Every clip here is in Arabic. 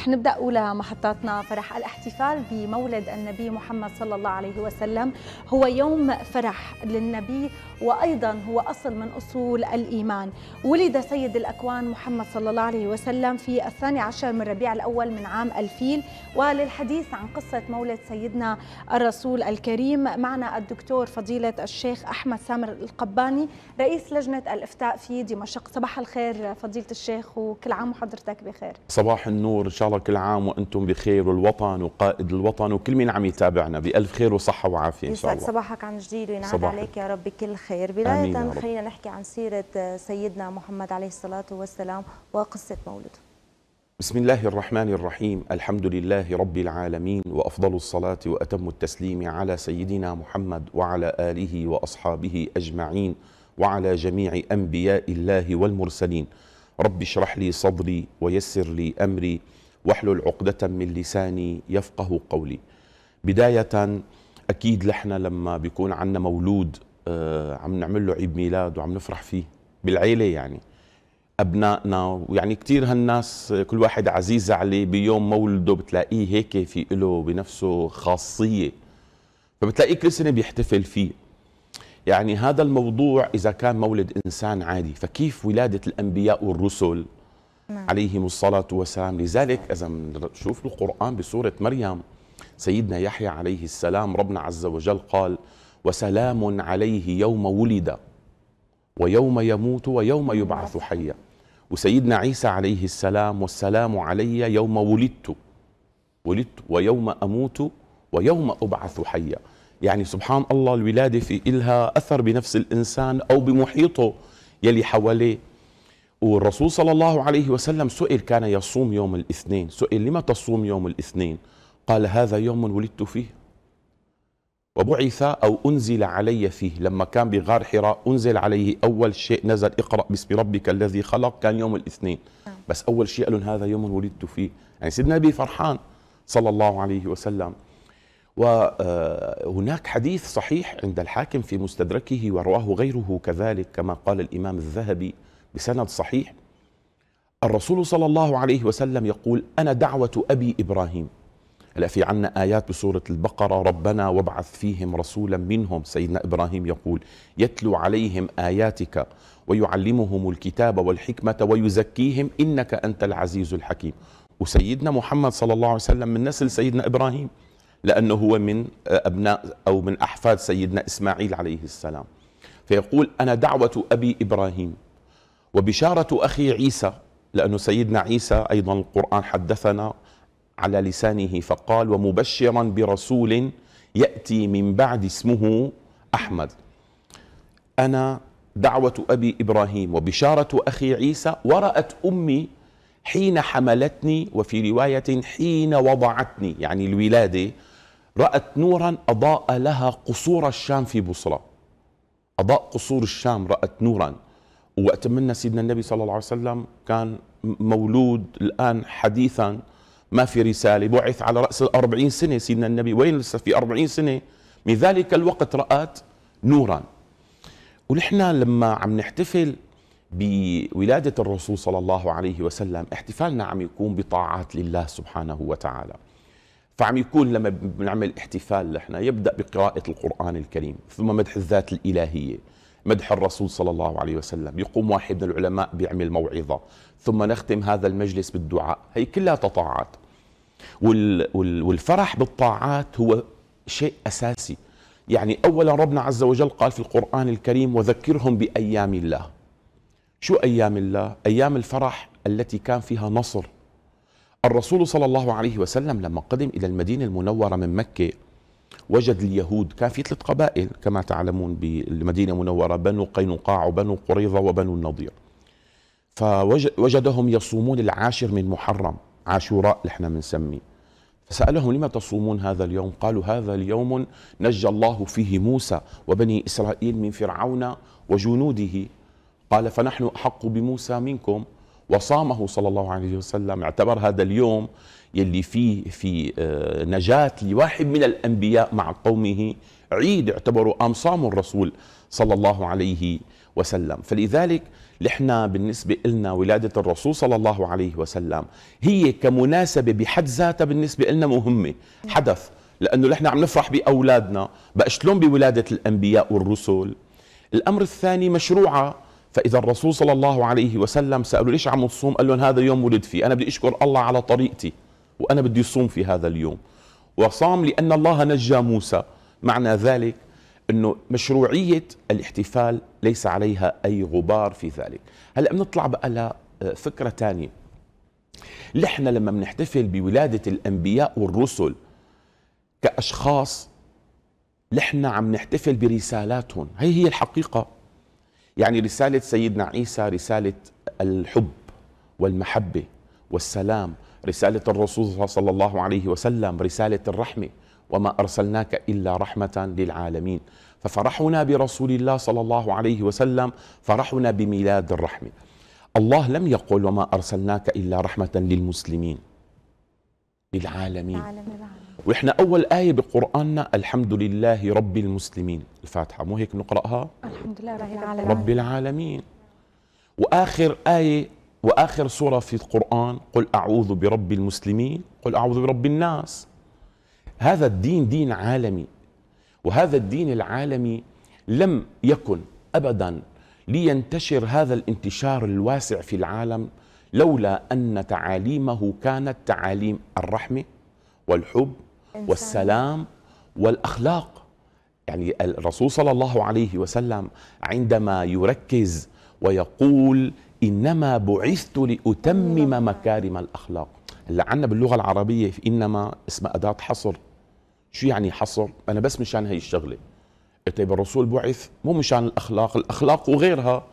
رح نبدا اولى محطاتنا فرح الاحتفال بمولد النبي محمد صلى الله عليه وسلم هو يوم فرح للنبي وايضا هو اصل من اصول الايمان ولد سيد الاكوان محمد صلى الله عليه وسلم في الثاني عشر من ربيع الاول من عام الفيل وللحديث عن قصه مولد سيدنا الرسول الكريم معنا الدكتور فضيله الشيخ احمد سامر القباني رئيس لجنه الافتاء في دمشق صباح الخير فضيله الشيخ وكل عام وحضرتك بخير صباح النور ان شاء الله كل عام وانتم بخير والوطن وقائد الوطن وكل مين عم يتابعنا بالف خير وصحه وعافيه ان شاء الله صباحك عن جديد وينعاد عليك يا رب كل خير بدايه خلينا نحكي عن سيره آه، سيدنا محمد عليه الصلاه والسلام وقصه مولده بسم الله الرحمن الرحيم الحمد لله رب العالمين وافضل الصلاه واتم التسليم على سيدنا محمد وعلى اله واصحابه اجمعين وعلى جميع انبياء الله والمرسلين رب اشرح لي صدري ويسر لي امري واحلل عقدة من لساني يفقه قولي بداية أكيد لحنا لما بيكون عندنا مولود آه، عم نعمل له عيد ميلاد وعم نفرح فيه بالعيلة يعني أبنائنا ويعني كثير هالناس كل واحد عزيز عليه بيوم مولده بتلاقيه هيك في له بنفسه خاصية فبتلاقيه كل سنة بيحتفل فيه يعني هذا الموضوع إذا كان مولد إنسان عادي فكيف ولادة الأنبياء والرسل نعم. عليهم الصلاة والسلام لذلك إذا نشوف القرآن بسورة مريم سيدنا يحيى عليه السلام ربنا عز وجل قال وسلام عليه يوم ولد ويوم يموت ويوم يبعث حيا وسيدنا عيسى عليه السلام والسلام علي يوم ولدت ولدت ويوم أموت ويوم أبعث حيا يعني سبحان الله الولادة في إلها أثر بنفس الإنسان أو بمحيطه يلي حواليه والرسول صلى الله عليه وسلم سئل كان يصوم يوم الاثنين سئل لما تصوم يوم الاثنين قال هذا يوم ولدت فيه وبعث أو أنزل علي فيه لما كان بغار حراء أنزل عليه أول شيء نزل اقرأ باسم ربك الذي خلق كان يوم الاثنين بس أول شيء قال هذا يوم ولدت فيه يعني سيدنا النبي فرحان صلى الله عليه وسلم وهناك آه، حديث صحيح عند الحاكم في مستدركه ورواه غيره كذلك كما قال الإمام الذهبي بسند صحيح الرسول صلى الله عليه وسلم يقول أنا دعوة أبي إبراهيم هلا في عنا آيات بسورة البقرة ربنا وابعث فيهم رسولا منهم سيدنا إبراهيم يقول يتلو عليهم آياتك ويعلمهم الكتاب والحكمة ويزكيهم إنك أنت العزيز الحكيم وسيدنا محمد صلى الله عليه وسلم من نسل سيدنا إبراهيم لأنه هو من أبناء أو من أحفاد سيدنا إسماعيل عليه السلام فيقول أنا دعوة أبي إبراهيم وبشارة أخي عيسى لأن سيدنا عيسى أيضا القرآن حدثنا على لسانه فقال ومبشرا برسول يأتي من بعد اسمه أحمد أنا دعوة أبي إبراهيم وبشارة أخي عيسى ورأت أمي حين حملتني وفي رواية حين وضعتني يعني الولادة رأت نورا أضاء لها قصور الشام في بصرة أضاء قصور الشام رأت نورا وقت منا سيدنا النبي صلى الله عليه وسلم كان مولود الآن حديثا ما في رسالة بعث على رأس الأربعين سنة سيدنا النبي وين لسه في أربعين سنة من ذلك الوقت رأت نورا ونحن لما عم نحتفل بولادة الرسول صلى الله عليه وسلم احتفالنا عم يكون بطاعات لله سبحانه وتعالى فعم يكون لما بنعمل احتفال نحن يبدأ بقراءة القرآن الكريم ثم مدح الذات الإلهية مدح الرسول صلى الله عليه وسلم يقوم واحد من العلماء بيعمل موعظة ثم نختم هذا المجلس بالدعاء هي كلها طاعات والفرح بالطاعات هو شيء أساسي يعني أولا ربنا عز وجل قال في القرآن الكريم وذكرهم بأيام الله شو أيام الله؟ أيام الفرح التي كان فيها نصر الرسول صلى الله عليه وسلم لما قدم إلى المدينة المنورة من مكة وجد اليهود كان في ثلاث قبائل كما تعلمون بالمدينة المنورة بنو قينقاع وبنو قريظة وبنو النضير فوجدهم يصومون العاشر من محرم عاشوراء نحن بنسميه فسألهم لما تصومون هذا اليوم قالوا هذا اليوم نجى الله فيه موسى وبني إسرائيل من فرعون وجنوده قال فنحن أحق بموسى منكم وصامه صلى الله عليه وسلم اعتبر هذا اليوم يلي فيه في آه، نجاة لواحد من الأنبياء مع قومه عيد اعتبروا أمصام صام الرسول صلى الله عليه وسلم فلذلك نحن بالنسبة لنا ولادة الرسول صلى الله عليه وسلم هي كمناسبة بحد ذاتها بالنسبة لنا مهمة حدث لأنه نحن عم نفرح بأولادنا بقى شلون بولادة الأنبياء والرسل الأمر الثاني مشروعة فإذا الرسول صلى الله عليه وسلم سألوا ليش عم تصوم قال لهم هذا يوم ولد فيه أنا بدي أشكر الله على طريقتي وأنا بدي صوم في هذا اليوم وصام لأن الله نجى موسى معنى ذلك أنه مشروعية الاحتفال ليس عليها أي غبار في ذلك هلأ بنطلع بقى لفكرة آه، تانية نحن لما بنحتفل بولادة الأنبياء والرسل كأشخاص نحن عم نحتفل برسالاتهم هي هي الحقيقة يعني رسالة سيدنا عيسى رسالة الحب والمحبة والسلام رسالة الرسول صلى الله عليه وسلم رسالة الرحمة وما أرسلناك إلا رحمة للعالمين ففرحنا برسول الله صلى الله عليه وسلم فرحنا بميلاد الرحمة الله لم يقل وما أرسلناك إلا رحمة للمسلمين للعالمين وإحنا أول آية بقرآننا الحمد لله رب المسلمين الفاتحة مو هيك نقرأها الحمد لله رب العالمين رب العالمين وآخر آية واخر سوره في القران قل اعوذ برب المسلمين قل اعوذ برب الناس هذا الدين دين عالمي وهذا الدين العالمي لم يكن ابدا لينتشر هذا الانتشار الواسع في العالم لولا ان تعاليمه كانت تعاليم الرحمه والحب والسلام والاخلاق يعني الرسول صلى الله عليه وسلم عندما يركز ويقول إنما بعثت لأتمم مكارم الأخلاق هلا عندنا باللغة العربية في إنما اسمها أداة حصر شو يعني حصر؟ أنا بس مشان هي الشغلة طيب الرسول بعث مو مشان الأخلاق الأخلاق وغيرها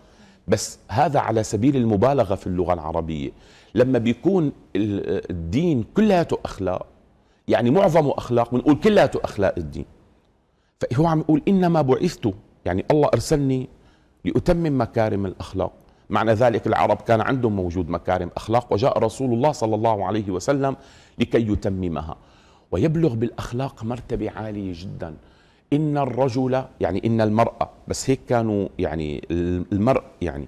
بس هذا على سبيل المبالغة في اللغة العربية لما بيكون الدين كلياته أخلاق يعني معظمه أخلاق بنقول كلياته أخلاق الدين فهو عم يقول إنما بعثت يعني الله أرسلني لأتمم مكارم الأخلاق معنى ذلك العرب كان عندهم موجود مكارم اخلاق وجاء رسول الله صلى الله عليه وسلم لكي يتممها ويبلغ بالاخلاق مرتبه عاليه جدا ان الرجل يعني ان المراه بس هيك كانوا يعني المرء يعني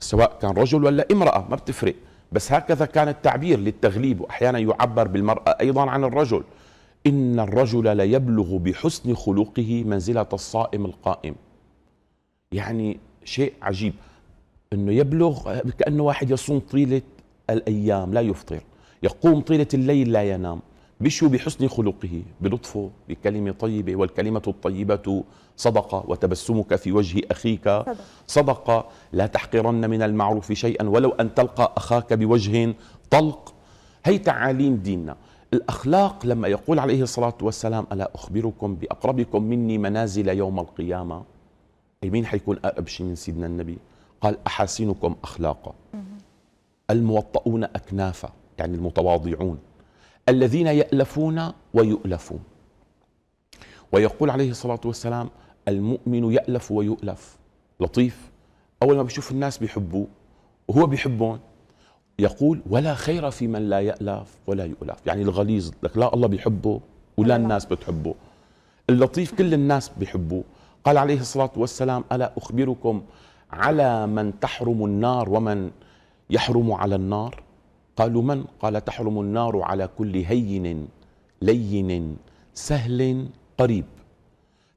سواء كان رجل ولا امراه ما بتفرق بس هكذا كان التعبير للتغليب واحيانا يعبر بالمراه ايضا عن الرجل ان الرجل ليبلغ بحسن خلقه منزله الصائم القائم يعني شيء عجيب انه يبلغ كانه واحد يصوم طيله الايام لا يفطر يقوم طيله الليل لا ينام بشو بحسن خلقه بلطفه بكلمه طيبه والكلمه الطيبه صدقه وتبسمك في وجه اخيك صدقه لا تحقرن من المعروف شيئا ولو ان تلقى اخاك بوجه طلق هي تعاليم ديننا الاخلاق لما يقول عليه الصلاه والسلام الا اخبركم باقربكم مني منازل يوم القيامه مين حيكون اقرب شيء من سيدنا النبي قال أحاسنكم أخلاقا الموطؤون أكنافا يعني المتواضعون الذين يألفون ويؤلفون ويقول عليه الصلاة والسلام المؤمن يألف ويؤلف لطيف أول ما بيشوف الناس بيحبوه وهو بيحبهم يقول ولا خير في من لا يألف ولا يؤلف يعني الغليظ لك لا الله بيحبه ولا أيوة. الناس بتحبه اللطيف كل الناس بيحبوه قال عليه الصلاة والسلام ألا أخبركم على من تحرم النار ومن يحرم على النار قالوا من قال تحرم النار على كل هين لين سهل قريب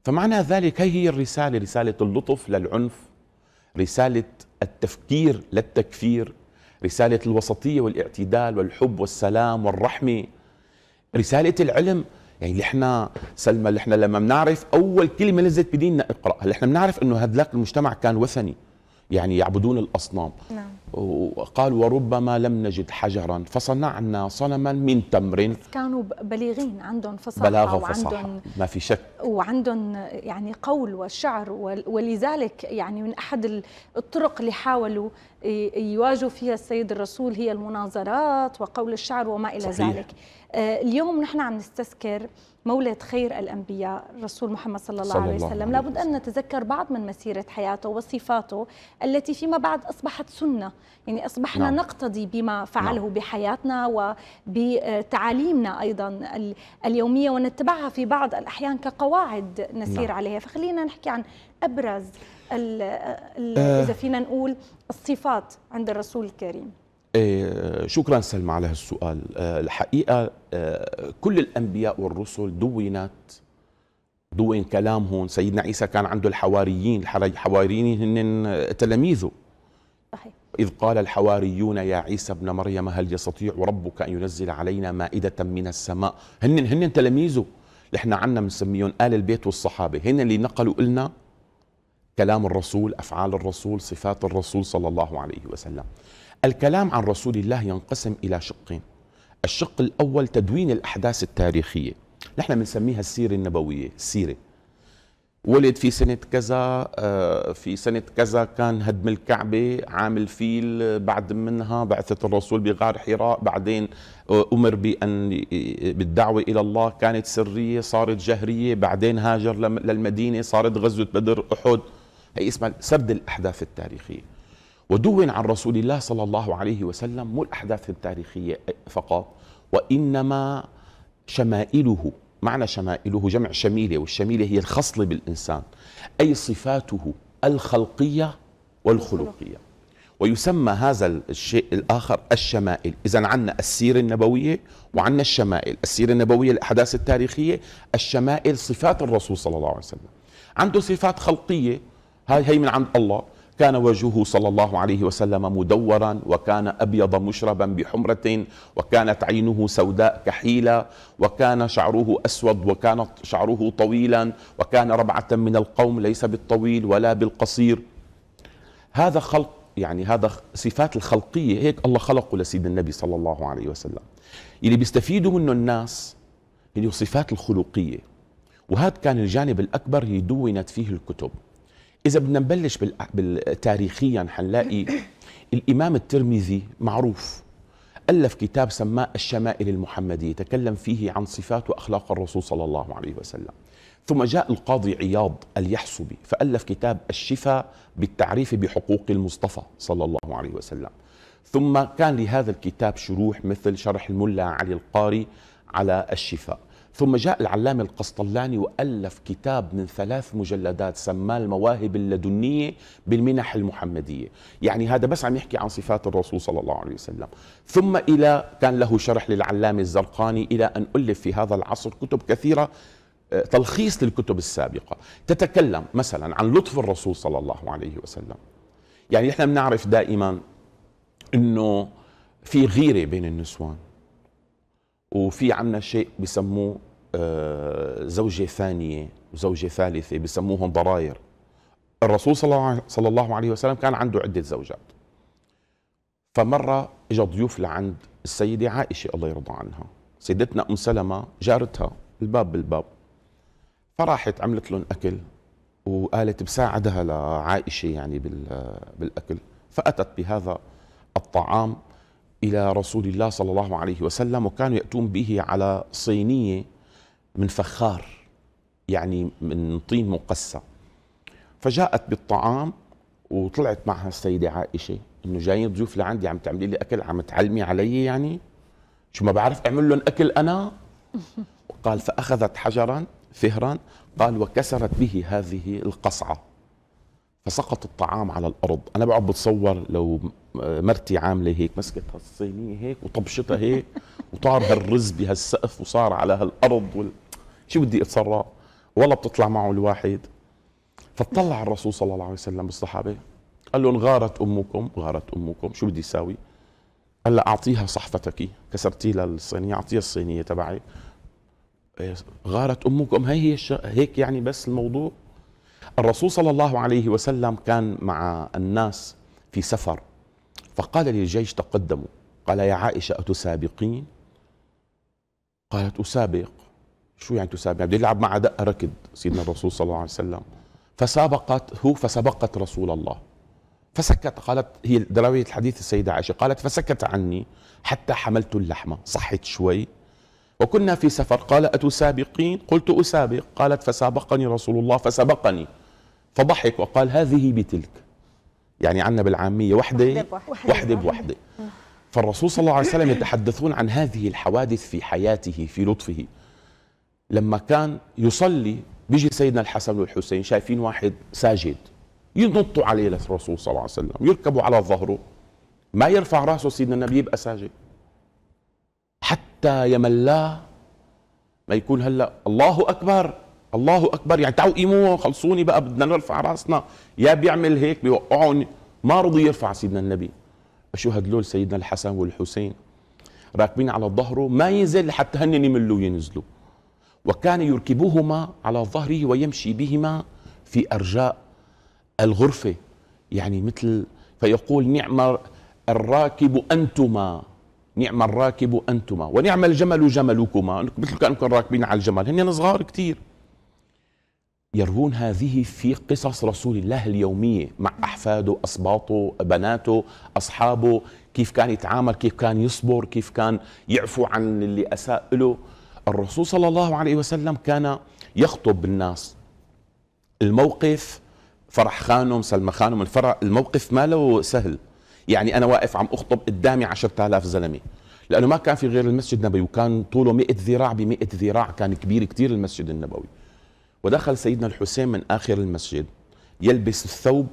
فمعنى ذلك هي هي الرسالة رسالة اللطف للعنف رسالة التفكير للتكفير رسالة الوسطية والاعتدال والحب والسلام والرحمة رسالة العلم يعني اللي احنا سلمى اللي احنا لما بنعرف اول كلمه نزلت بديننا اقرا هلا احنا بنعرف انه هذاك المجتمع كان وثني يعني يعبدون الأصنام نعم. وقال وربما لم نجد حجرا فصنعنا صنما من تمر كانوا بليغين عندهم فصاحة بلاغة وعندهم ما في شك وعندهم يعني قول وشعر ولذلك يعني من أحد الطرق اللي حاولوا يواجهوا فيها السيد الرسول هي المناظرات وقول الشعر وما إلى صحيح. ذلك آه، اليوم نحن عم نستذكر مولد خير الأنبياء الرسول محمد صلى الله, صلى الله عليه وسلم لابد أن نتذكر بعض من مسيرة حياته وصفاته التي فيما بعد أصبحت سنة يعني أصبحنا نعم. نقتدي بما فعله نعم. بحياتنا وبتعاليمنا أيضا اليومية ونتبعها في بعض الأحيان كقواعد نسير نعم. عليها فخلينا نحكي عن أبرز ال آه. إذا فينا نقول الصفات عند الرسول الكريم إيه، شكرا سلمى على هالسؤال آه، الحقيقة آه، كل الأنبياء والرسل دونت دون كلامهم سيدنا عيسى كان عنده الحواريين الحواريين هن آه، تلاميذه صحيح إذ قال الحواريون يا عيسى ابن مريم هل يستطيع ربك أن ينزل علينا مائدة من السماء هن هن تلاميذه نحن عنا بنسميهم آل البيت والصحابة هن اللي نقلوا لنا كلام الرسول أفعال الرسول صفات الرسول صلى الله عليه وسلم الكلام عن رسول الله ينقسم إلى شقين الشق الأول تدوين الأحداث التاريخية نحن بنسميها السيرة النبوية سيرة ولد في سنة كذا آه، في سنة كذا كان هدم الكعبة عام الفيل بعد منها بعثة الرسول بغار حراء بعدين آه، أمر بأن آه، بالدعوة إلى الله كانت سرية صارت جهرية بعدين هاجر للمدينة صارت غزوة بدر أحد هي اسمها سرد الأحداث التاريخية ودون عن رسول الله صلى الله عليه وسلم مو الأحداث التاريخية فقط وإنما شمائله معنى شمائله جمع شميلة والشميلة هي الخصلة بالإنسان أي صفاته الخلقية والخلقية ويسمى هذا الشيء الآخر الشمائل إذا عنا السيرة النبوية وعنا الشمائل السيرة النبوية الأحداث التاريخية الشمائل صفات الرسول صلى الله عليه وسلم عنده صفات خلقية هاي هي من عند الله كان وجهه صلى الله عليه وسلم مدورا وكان أبيض مشربا بحمرة وكانت عينه سوداء كحيلة وكان شعره أسود وكان شعره طويلا وكان ربعة من القوم ليس بالطويل ولا بالقصير هذا خلق يعني هذا صفات الخلقية هيك الله خلقه لسيد النبي صلى الله عليه وسلم اللي بيستفيدوا منه الناس اللي هو صفات الخلقية وهذا كان الجانب الأكبر اللي دونت فيه الكتب إذا بدنا نبلش تاريخيا حنلاقي الإمام الترمذي معروف ألف كتاب سماه الشمائل المحمدية تكلم فيه عن صفات وأخلاق الرسول صلى الله عليه وسلم ثم جاء القاضي عياض اليحصبي فألف كتاب الشفاء بالتعريف بحقوق المصطفى صلى الله عليه وسلم ثم كان لهذا الكتاب شروح مثل شرح الملا علي القاري على الشفاء ثم جاء العلامة القسطلاني وألف كتاب من ثلاث مجلدات سماه المواهب اللدنية بالمنح المحمدية يعني هذا بس عم يحكي عن صفات الرسول صلى الله عليه وسلم ثم إلى كان له شرح للعلامة الزرقاني إلى أن ألف في هذا العصر كتب كثيرة آه، تلخيص للكتب السابقة تتكلم مثلا عن لطف الرسول صلى الله عليه وسلم يعني نحن بنعرف دائما أنه في غيرة بين النسوان وفي عندنا شيء بسموه آه، زوجة ثانية وزوجة ثالثة بسموهم ضراير الرسول صلى الله عليه وسلم كان عنده عدة زوجات فمرة اجى ضيوف لعند السيدة عائشة الله يرضى عنها سيدتنا أم سلمة جارتها الباب بالباب فراحت عملت لهم أكل وقالت بساعدها لعائشة يعني بالأكل فأتت بهذا الطعام إلى رسول الله صلى الله عليه وسلم وكانوا يأتون به على صينية من فخار يعني من طين مقسى فجاءت بالطعام وطلعت معها السيدة عائشة انه جايين ضيوف لعندي عم تعملي لي اكل عم تعلمي علي يعني شو ما بعرف اعمل لهم اكل انا قال فاخذت حجرا فهرا قال وكسرت به هذه القصعه فسقط الطعام على الارض انا بقعد بتصور لو مرتي عامله هيك مسكت هالصينيه هيك وطبشتها هيك وطار هالرز بهالسقف وصار على هالارض وال... شو بدي اتصرف والله بتطلع معه الواحد فطلع الرسول صلى الله عليه وسلم بالصحابه قال لهم غارت امكم غارت امكم شو بدي اساوي قال لها اعطيها صحفتك كسرتي لها الصينيه اعطيها الصينيه تبعي إيه، غارت امكم هي هي الش... هيك يعني بس الموضوع الرسول صلى الله عليه وسلم كان مع الناس في سفر فقال للجيش تقدموا قال يا عائشة أتسابقين قالت أسابق شو يعني تسابق بده يلعب مع دق ركض سيدنا الرسول صلى الله عليه وسلم فسابقته فسبقت رسول الله فسكت قالت هي دراوية الحديث السيدة عائشة قالت فسكت عني حتى حملت اللحمة صحت شوي وكنا في سفر قال أتسابقين قلت أسابق قالت فسابقني رسول الله فسبقني فضحك وقال هذه بتلك يعني عنا بالعامية وحدة وحدة بوحدة فالرسول صلى الله عليه وسلم يتحدثون عن هذه الحوادث في حياته في لطفه لما كان يصلي بيجي سيدنا الحسن والحسين شايفين واحد ساجد ينطوا عليه الرسول صلى الله عليه وسلم يركبوا على ظهره ما يرفع راسه سيدنا النبي يبقى ساجد حتى حتى يملاه ما يكون هلا الله اكبر الله اكبر يعني تعوا قيموه خلصوني بقى بدنا نرفع راسنا يا بيعمل هيك بيوقعهم ما رضي يرفع سيدنا النبي شو هدلول سيدنا الحسن والحسين راكبين على ظهره ما ينزل حتى هن يملوا ينزلوا وكان يركبهما على ظهره ويمشي بهما في ارجاء الغرفه يعني مثل فيقول نعم الراكب انتما نعم الراكب أنتما ونعم الجمل جملكما مثل كأنكم راكبين على الجمل هن صغار كتير يروون هذه في قصص رسول الله اليومية مع أحفاده أصباطه بناته أصحابه كيف كان يتعامل كيف كان يصبر كيف كان يعفو عن اللي أساء له الرسول صلى الله عليه وسلم كان يخطب الناس الموقف فرح خانم سلمى خانم الفرح الموقف ما له سهل يعني انا واقف عم اخطب قدامي 10000 زلمه لانه ما كان في غير المسجد النبوي وكان طوله 100 ذراع ب 100 ذراع كان كبير كثير المسجد النبوي ودخل سيدنا الحسين من اخر المسجد يلبس الثوب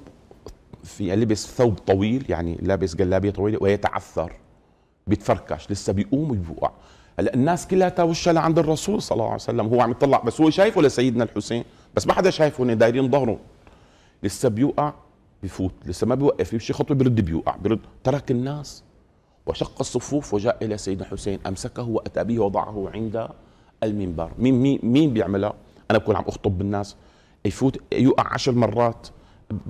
في يلبس ثوب طويل يعني لابس جلابيه طويله ويتعثر بيتفركش لسه بيقوم وبيوقع هلا الناس كلها توشها لعند الرسول صلى الله عليه وسلم هو عم يطلع بس هو شايفه لسيدنا الحسين بس ما حدا شايفه دايرين ظهره لسه بيوقع بفوت لسه ما بيوقف يمشي خطوه برد بيوقع برد ترك الناس وشق الصفوف وجاء الى سيدنا حسين امسكه واتى به ووضعه عند المنبر مين مين مين بيعملها انا بكون عم اخطب بالناس يفوت يوقع عشر مرات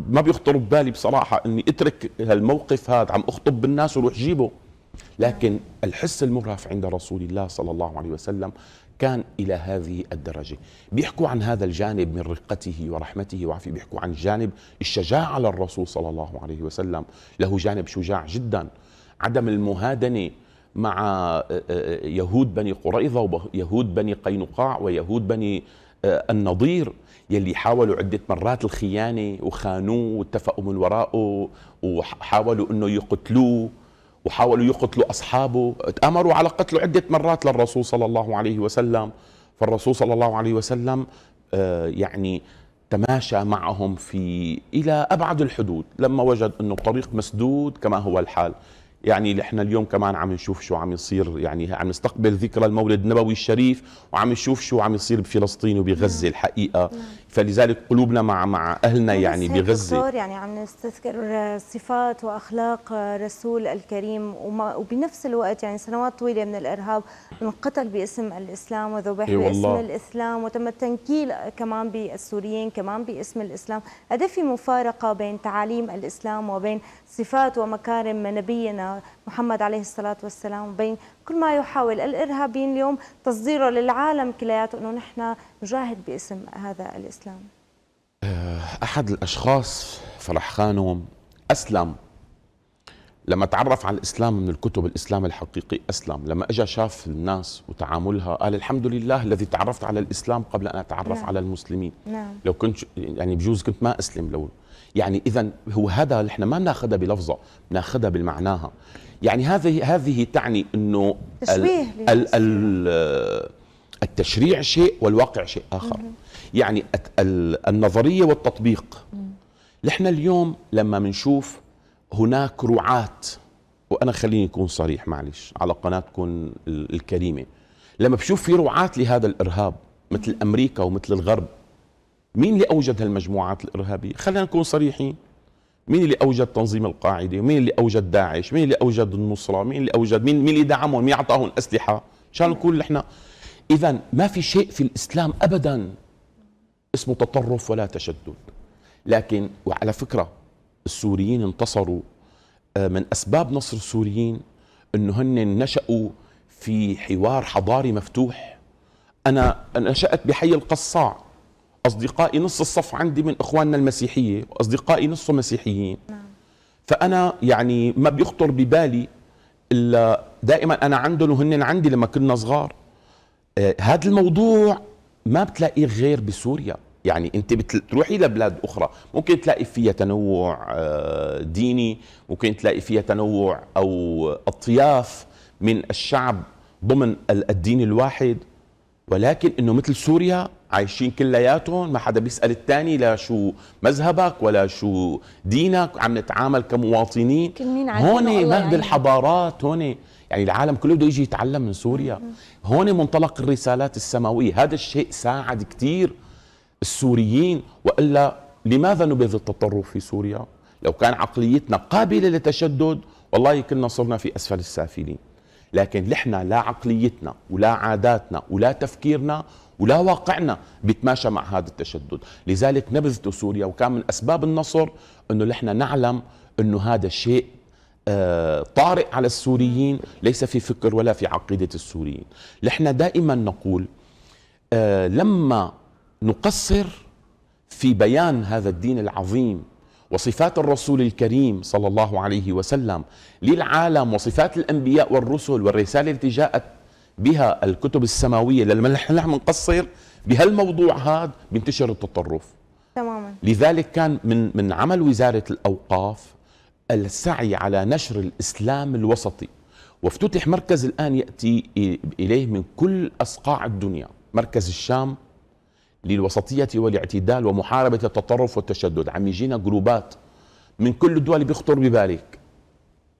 ما بيخطر ببالي بصراحه اني اترك هالموقف هذا عم اخطب بالناس وروح جيبه لكن الحس المرهف عند رسول الله صلى الله عليه وسلم كان إلى هذه الدرجة بيحكوا عن هذا الجانب من رقته ورحمته وعفي بيحكوا عن جانب الشجاعة للرسول صلى الله عليه وسلم له جانب شجاع جدا عدم المهادنة مع آه، آه، آه، يهود بني قريظة ويهود بني قينقاع ويهود بني النضير يلي حاولوا عدة مرات الخيانة وخانوه واتفقوا من وراءه وحاولوا أنه يقتلوه وحاولوا يقتلوا أصحابه تامروا على قتله عدة مرات للرسول صلى الله عليه وسلم فالرسول صلى الله عليه وسلم آه، يعني تماشى معهم في إلى أبعد الحدود لما وجد أنه الطريق مسدود كما هو الحال يعني احنا اليوم كمان عم نشوف شو عم يصير يعني عم نستقبل ذكرى المولد النبوي الشريف وعم نشوف شو عم يصير بفلسطين وبغزه الحقيقه نعم. فلذلك قلوبنا مع مع اهلنا يعني بغزه دكتور يعني عم نستذكر صفات واخلاق رسول الكريم وما وبنفس الوقت يعني سنوات طويله من الارهاب انقتل باسم الاسلام وذبح باسم الله. الاسلام وتم التنكيل كمان بالسوريين كمان باسم الاسلام هذا في مفارقه بين تعاليم الاسلام وبين صفات ومكارم نبينا محمد عليه الصلاة والسلام وبين كل ما يحاول الإرهابيين اليوم تصديره للعالم كلياته أنه نحن نجاهد باسم هذا الإسلام آه، أحد الأشخاص فرح خانهم أسلم لما تعرف على الإسلام من الكتب الإسلام الحقيقي أسلم لما أجا شاف الناس وتعاملها قال الحمد لله الذي تعرفت على الإسلام قبل أن أتعرف نعم. على المسلمين نعم. لو كنت يعني بجوز كنت ما أسلم لو يعني اذا هو هذا اللي احنا ما بناخذها بلفظه بناخذها بالمعناها يعني هذه هذه تعني انه تشبيه ال التشريع شيء والواقع شيء اخر يعني النظريه والتطبيق نحن اليوم لما بنشوف هناك رعاة وانا خليني اكون صريح معلش على قناتكم الكريمه لما بشوف في رعاة لهذا الارهاب مثل امريكا ومثل الغرب مين اللي أوجد هالمجموعات الإرهابية خلينا نكون صريحين مين اللي أوجد تنظيم القاعدة مين اللي أوجد داعش مين اللي أوجد النصرة مين اللي أوجد مين, مين اللي دعمهم مين أعطاهم أسلحة مشان نكون نحن إذا ما في شيء في الإسلام أبدا اسمه تطرف ولا تشدد لكن وعلى فكرة السوريين انتصروا آه، من أسباب نصر السوريين أنه هن نشأوا في حوار حضاري مفتوح أنا نشأت بحي القصاع أصدقائي نص الصف عندي من إخواننا المسيحية وأصدقائي نصه مسيحيين نعم. فأنا يعني ما بيخطر ببالي إلا دائما أنا عندهم وهن عندي لما كنا صغار آه هذا الموضوع ما بتلاقيه غير بسوريا يعني انت بتروحي لبلاد اخرى ممكن تلاقي فيها تنوع آه، ديني ممكن تلاقي فيها تنوع او اطياف من الشعب ضمن الدين الواحد ولكن انه مثل سوريا عايشين كلياتهم ما حدا بيسال الثاني لا شو مذهبك ولا شو دينك عم نتعامل كمواطنين هون مهد يعني. الحضارات هون يعني العالم كله بده يجي يتعلم من سوريا هون منطلق الرسالات السماويه هذا الشيء ساعد كثير السوريين والا لماذا نبذ التطرف في سوريا لو كان عقليتنا قابله للتشدد والله كنا صرنا في اسفل السافلين لكن نحن لا عقليتنا ولا عاداتنا ولا تفكيرنا ولا واقعنا بيتماشى مع هذا التشدد لذلك نبذته سوريا وكان من أسباب النصر أنه نحن نعلم أنه هذا شيء آه، طارئ على السوريين ليس في فكر ولا في عقيدة السوريين نحن دائما نقول آه، لما نقصر في بيان هذا الدين العظيم وصفات الرسول الكريم صلى الله عليه وسلم للعالم وصفات الانبياء والرسل والرساله التي جاءت بها الكتب السماويه لما نحن عم نقصر بهالموضوع هذا بينتشر التطرف تماما لذلك كان من من عمل وزاره الاوقاف السعي على نشر الاسلام الوسطي وافتتح مركز الان ياتي اليه من كل اصقاع الدنيا مركز الشام للوسطيه والاعتدال ومحاربه التطرف والتشدد عم يجينا جروبات من كل الدول بيخطر ببالك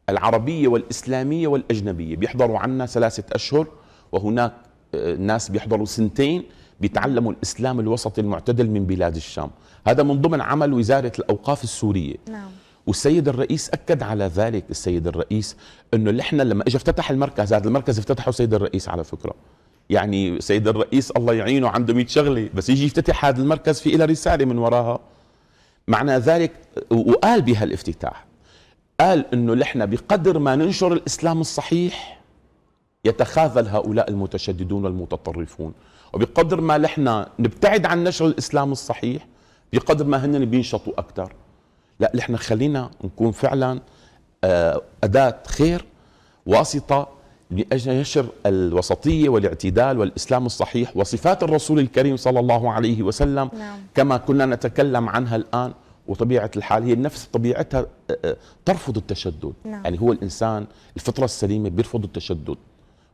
العربيه والاسلاميه والاجنبيه بيحضروا عنا ثلاثه اشهر وهناك آه، ناس بيحضروا سنتين بيتعلموا الإسلام الوسطي المعتدل من بلاد الشام هذا من ضمن عمل وزارة الأوقاف السورية نعم. والسيد الرئيس أكد على ذلك السيد الرئيس أنه لحنا لما إجا افتتح المركز هذا المركز افتتحه السيد الرئيس على فكرة يعني سيد الرئيس الله يعينه عنده 100 شغلة بس يجي يفتتح هذا المركز في إلى رسالة من وراها معنى ذلك وقال بهالافتتاح قال انه نحن بقدر ما ننشر الاسلام الصحيح يتخاذل هؤلاء المتشددون والمتطرفون وبقدر ما نحن نبتعد عن نشر الإسلام الصحيح بقدر ما هن بينشطوا أكثر لا نحن خلينا نكون فعلا آه، أداة خير واسطة لأجل نشر الوسطية والاعتدال والإسلام الصحيح وصفات الرسول الكريم صلى الله عليه وسلم نعم. كما كنا نتكلم عنها الآن وطبيعة الحال هي نفس طبيعتها آه، آه، ترفض التشدد نعم. يعني هو الإنسان الفطرة السليمة بيرفض التشدد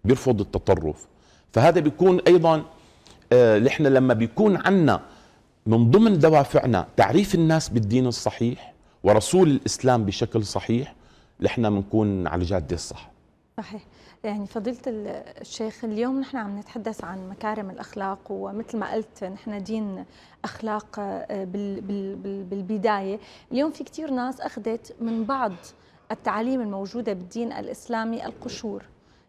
بيرفض التطرف فهذا بيكون ايضا آه، نحن لما بيكون عنا من ضمن دوافعنا تعريف الناس بالدين الصحيح ورسول الاسلام بشكل صحيح نحن بنكون على الجاده الصح صحيح يعني فضيلة الشيخ اليوم نحن عم نتحدث عن مكارم الأخلاق ومثل ما قلت نحن دين أخلاق آه، بالبداية اليوم في كثير ناس أخذت من بعض التعاليم الموجودة بالدين الإسلامي القشور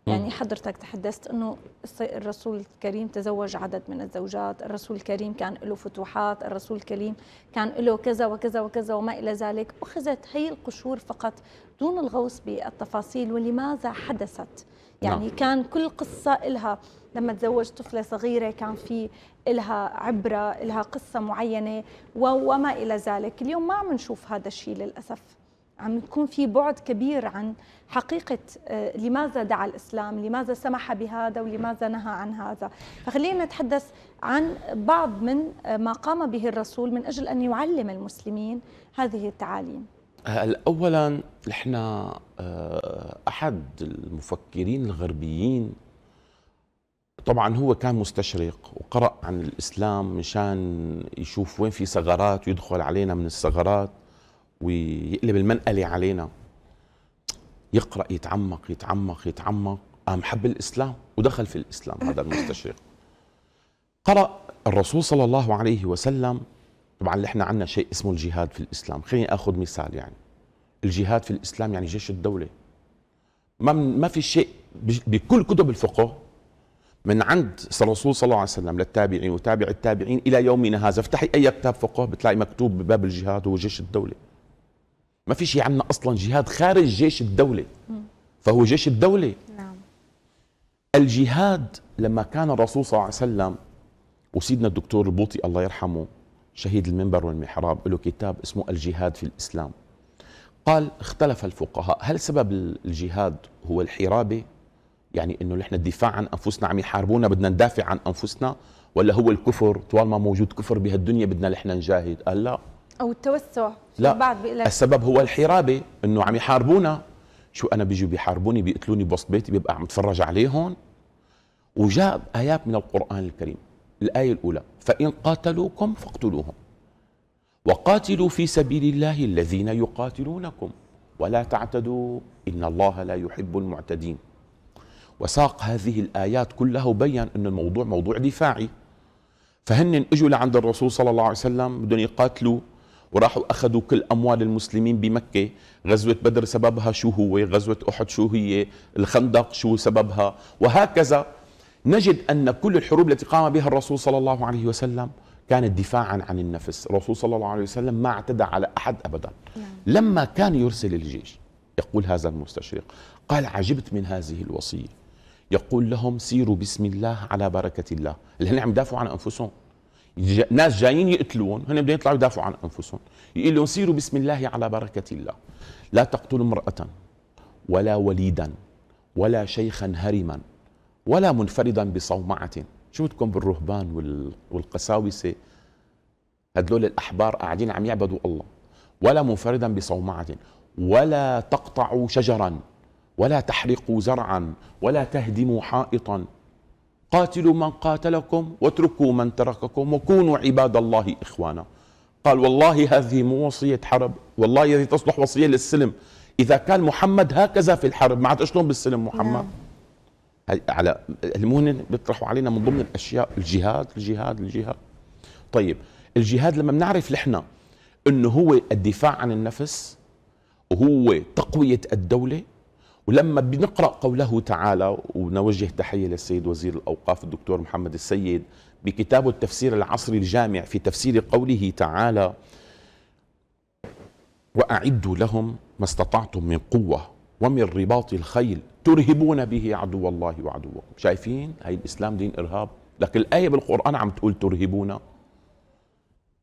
يعني حضرتك تحدثت انه الرسول الكريم تزوج عدد من الزوجات، الرسول الكريم كان له فتوحات، الرسول الكريم كان له كذا وكذا وكذا وما الى ذلك، اخذت هي القشور فقط دون الغوص بالتفاصيل ولماذا حدثت؟ يعني نعم. كان كل قصه لها لما تزوج طفله صغيره كان في لها عبره، لها قصه معينه وما الى ذلك، اليوم ما عم نشوف هذا الشيء للاسف. عم يكون في بعد كبير عن حقيقة آه، لماذا دعا الإسلام لماذا سمح بهذا ولماذا نهى عن هذا فخلينا نتحدث عن بعض من آه، ما قام به الرسول من أجل أن يعلم المسلمين هذه التعاليم آه، أولا نحن أحد المفكرين الغربيين طبعا هو كان مستشرق وقرأ عن الإسلام مشان يشوف وين في ثغرات ويدخل علينا من الثغرات ويقلب المنقلة علينا يقرأ يتعمق يتعمق يتعمق قام حب الإسلام ودخل في الإسلام هذا المستشرق قرأ الرسول صلى الله عليه وسلم طبعا نحن عندنا شيء اسمه الجهاد في الإسلام خليني أخذ مثال يعني الجهاد في الإسلام يعني جيش الدولة ما ما في شيء بكل كتب الفقه من عند الرسول صلى الله عليه وسلم للتابعين وتابع التابعين الى يومنا هذا افتحي اي كتاب فقه بتلاقي مكتوب بباب الجهاد هو جيش الدوله ما في شيء عندنا اصلا جهاد خارج جيش الدوله فهو جيش الدوله نعم الجهاد لما كان الرسول صلى الله عليه وسلم وسيدنا الدكتور البوطي الله يرحمه شهيد المنبر والمحراب له كتاب اسمه الجهاد في الاسلام قال اختلف الفقهاء هل سبب الجهاد هو الحرابه يعني انه نحن الدفاع عن انفسنا عم يحاربونا بدنا ندافع عن انفسنا ولا هو الكفر طوال ما موجود كفر بهالدنيا بدنا نحن نجاهد قال لا او التوسع لا البعض بيقول السبب هو الحرابه انه عم يحاربونا شو انا بيجوا بيحاربوني بيقتلوني بوسط بيتي ببقى عم اتفرج عليهم وجاء ايات من القران الكريم الايه الاولى فان قاتلوكم فاقتلوهم وقاتلوا في سبيل الله الذين يقاتلونكم ولا تعتدوا ان الله لا يحب المعتدين وساق هذه الايات كلها وبين ان الموضوع موضوع دفاعي فهن اجوا لعند الرسول صلى الله عليه وسلم بدهم يقاتلوا وراحوا أخذوا كل أموال المسلمين بمكة غزوة بدر سببها شو هو غزوة أحد شو هي الخندق شو سببها وهكذا نجد أن كل الحروب التي قام بها الرسول صلى الله عليه وسلم كانت دفاعا عن النفس الرسول صلى الله عليه وسلم ما اعتدى على أحد أبدا نعم. لما كان يرسل الجيش يقول هذا المستشرق قال عجبت من هذه الوصية يقول لهم سيروا بسم الله على بركة الله اللي هن عم يدافعوا عن أنفسهم ناس جايين يقتلون هن بدهم يطلعوا يدافعوا عن انفسهم يقول لهم سيروا بسم الله على بركه الله لا تقتلوا امراه ولا وليدا ولا شيخا هرما ولا منفردا بصومعه شو بدكم بالرهبان والقساوسه هدول الاحبار قاعدين عم يعبدوا الله ولا منفردا بصومعه ولا تقطعوا شجرا ولا تحرقوا زرعا ولا تهدموا حائطا قاتلوا من قاتلكم واتركوا من ترككم وكونوا عباد الله إخوانا قال والله هذه مو وصية حرب والله هذه تصلح وصية للسلم إذا كان محمد هكذا في الحرب ما عاد شلون بالسلم محمد نعم. على المؤمنين بيطرحوا علينا من ضمن الاشياء الجهاد الجهاد الجهاد طيب الجهاد لما بنعرف نحن انه هو الدفاع عن النفس وهو تقويه الدوله ولما بنقرا قوله تعالى ونوجه تحيه للسيد وزير الاوقاف الدكتور محمد السيد بكتابه التفسير العصري الجامع في تفسير قوله تعالى واعدوا لهم ما استطعتم من قوه ومن رباط الخيل ترهبون به عدو الله وعدوكم شايفين هاي الاسلام دين ارهاب لكن الايه بالقران عم تقول ترهبون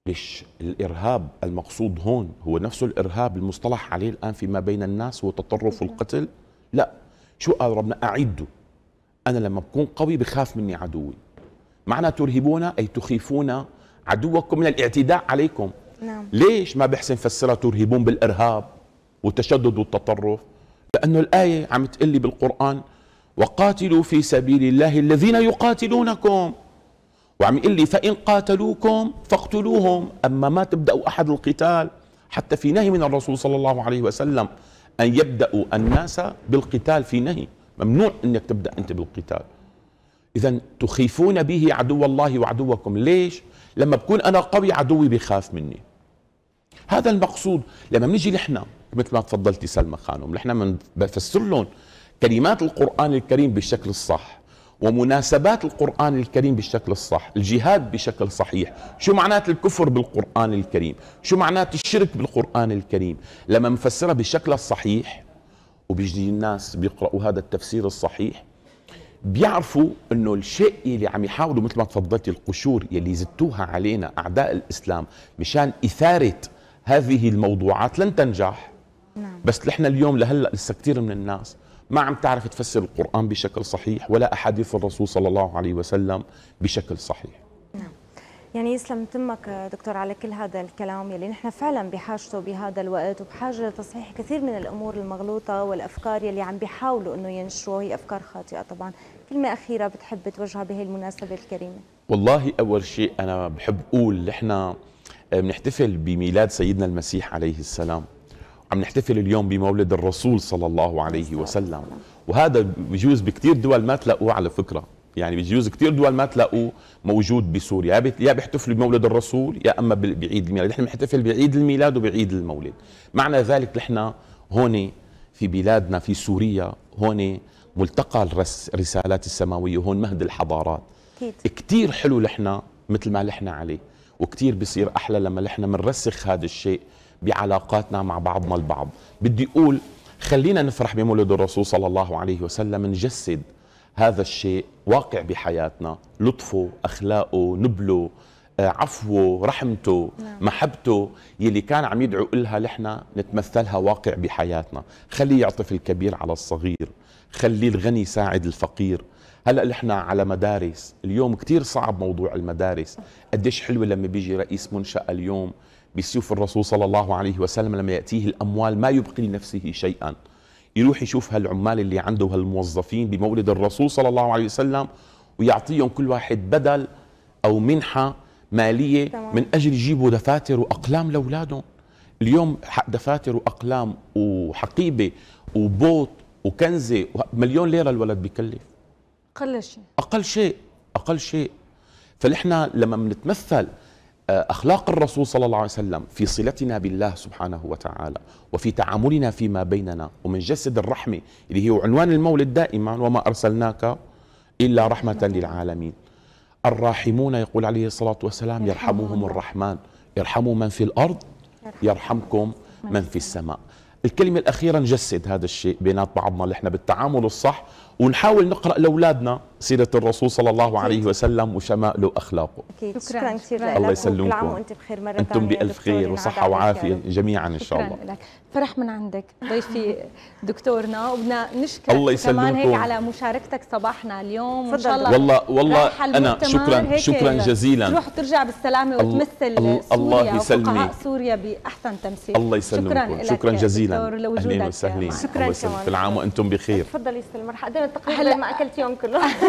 ليش الارهاب المقصود هون هو نفسه الارهاب المصطلح عليه الان فيما بين الناس هو تطرف القتل لا شو قال ربنا أعدوا أنا لما بكون قوي بخاف مني عدوي معنى ترهبون أي تخيفون عدوكم من الاعتداء عليكم نعم. ليش ما بحسن فسرها ترهبون بالإرهاب والتشدد والتطرف لأنه الآية عم تقول لي بالقرآن وقاتلوا في سبيل الله الذين يقاتلونكم وعم يقول لي فإن قاتلوكم فاقتلوهم أما ما تبداوا أحد القتال حتى في نهي من الرسول صلى الله عليه وسلم أن يبدأوا الناس بالقتال في نهي ممنوع أنك تبدأ أنت بالقتال إذا تخيفون به عدو الله وعدوكم ليش لما بكون أنا قوي عدوي بخاف مني هذا المقصود لما بنيجي نحن مثل ما تفضلتي سلمى خانم نحن بنفسر لهم كلمات القرآن الكريم بالشكل الصح ومناسبات القرآن الكريم بالشكل الصح الجهاد بشكل صحيح شو معنات الكفر بالقرآن الكريم شو معنات الشرك بالقرآن الكريم لما نفسرها بشكل الصحيح وبيجي الناس بيقرأوا هذا التفسير الصحيح بيعرفوا انه الشيء اللي عم يحاولوا مثل ما تفضلتي القشور يلي زتوها علينا اعداء الاسلام مشان اثاره هذه الموضوعات لن تنجح نعم. بس نحن اليوم لهلا لسه كثير من الناس ما عم تعرف تفسر القرآن بشكل صحيح ولا أحاديث الرسول صلى الله عليه وسلم بشكل صحيح نعم يعني يسلم تمك دكتور على كل هذا الكلام يلي نحن فعلا بحاجته بهذا الوقت وبحاجه لتصحيح كثير من الامور المغلوطه والافكار يلي عم بيحاولوا انه ينشروها هي افكار خاطئه طبعا، كلمه اخيره بتحب توجهها بهي المناسبه الكريمه. والله اول شيء انا بحب اقول نحن بنحتفل بميلاد سيدنا المسيح عليه السلام عم نحتفل اليوم بمولد الرسول صلى الله عليه وسلم وهذا بجوز بكثير دول ما تلاقوه على فكرة يعني بجوز كثير دول ما تلاقوه موجود بسوريا يا بيحتفلوا بمولد الرسول يا اما بعيد الميلاد نحن بنحتفل بعيد الميلاد وبعيد المولد معنى ذلك نحن هون في بلادنا في سوريا هون ملتقى الرسالات السماوية هون مهد الحضارات كتير حلو نحن مثل ما لحنا عليه وكتير بصير أحلى لما لحنا بنرسخ هذا الشيء بعلاقاتنا مع بعضنا البعض بدي أقول خلينا نفرح بمولد الرسول صلى الله عليه وسلم نجسد هذا الشيء واقع بحياتنا لطفه أخلاقه نبله آه، عفوه رحمته نعم. محبته يلي كان عم يدعو إلها نحن نتمثلها واقع بحياتنا خليه يعطف الكبير على الصغير خليه الغني يساعد الفقير هلا نحن على مدارس اليوم كثير صعب موضوع المدارس قديش حلوه لما بيجي رئيس منشاه اليوم بسيوف الرسول صلى الله عليه وسلم لما ياتيه الاموال ما يبقي لنفسه شيئا يروح يشوف هالعمال اللي عنده هالموظفين بمولد الرسول صلى الله عليه وسلم ويعطيهم كل واحد بدل او منحه ماليه تمام. من اجل يجيبوا دفاتر واقلام لاولادهم اليوم دفاتر واقلام وحقيبه وبوط وكنزه مليون ليره الولد بكلف اقل شيء اقل شيء اقل شيء فنحن لما بنتمثل آه، اخلاق الرسول صلى الله عليه وسلم في صلتنا بالله سبحانه وتعالى وفي تعاملنا فيما بيننا جسد الرحمه اللي هي عنوان المولد دائما وما ارسلناك الا رحمه للعالمين الراحمون يقول عليه الصلاه والسلام يرحمهم الرحمن يرحموا من في الارض يرحمكم من في السماء الكلمة الأخيرة نجسد هذا الشيء بينات بعضنا اللي احنا بالتعامل الصح ونحاول نقرا لاولادنا سيرة الرسول صلى الله عليه وسلم وشمائله وأخلاقه شكرا كثير لك الله يسلمكم كل عام وأنت بخير مرة أنتم بألف خير وصحة وعافية جميعا إن شاء الله لك. فرح من عندك ضيفي دكتورنا وبدنا نشكرك الله يسلمكم كمان هيك على مشاركتك صباحنا اليوم إن شاء الله والله والله أنا شكرا شكرا جزيلا تروح ترجع بالسلامة وتمثل الله سوريا يسلمك سوريا بأحسن تمثيل الله يسلمكم شكرا شكرا جزيلا أهلين وسهلين شكرا كمان كل عام وأنتم بخير تفضلي يسلم رح أقدر التقرير ما أكلت يوم كله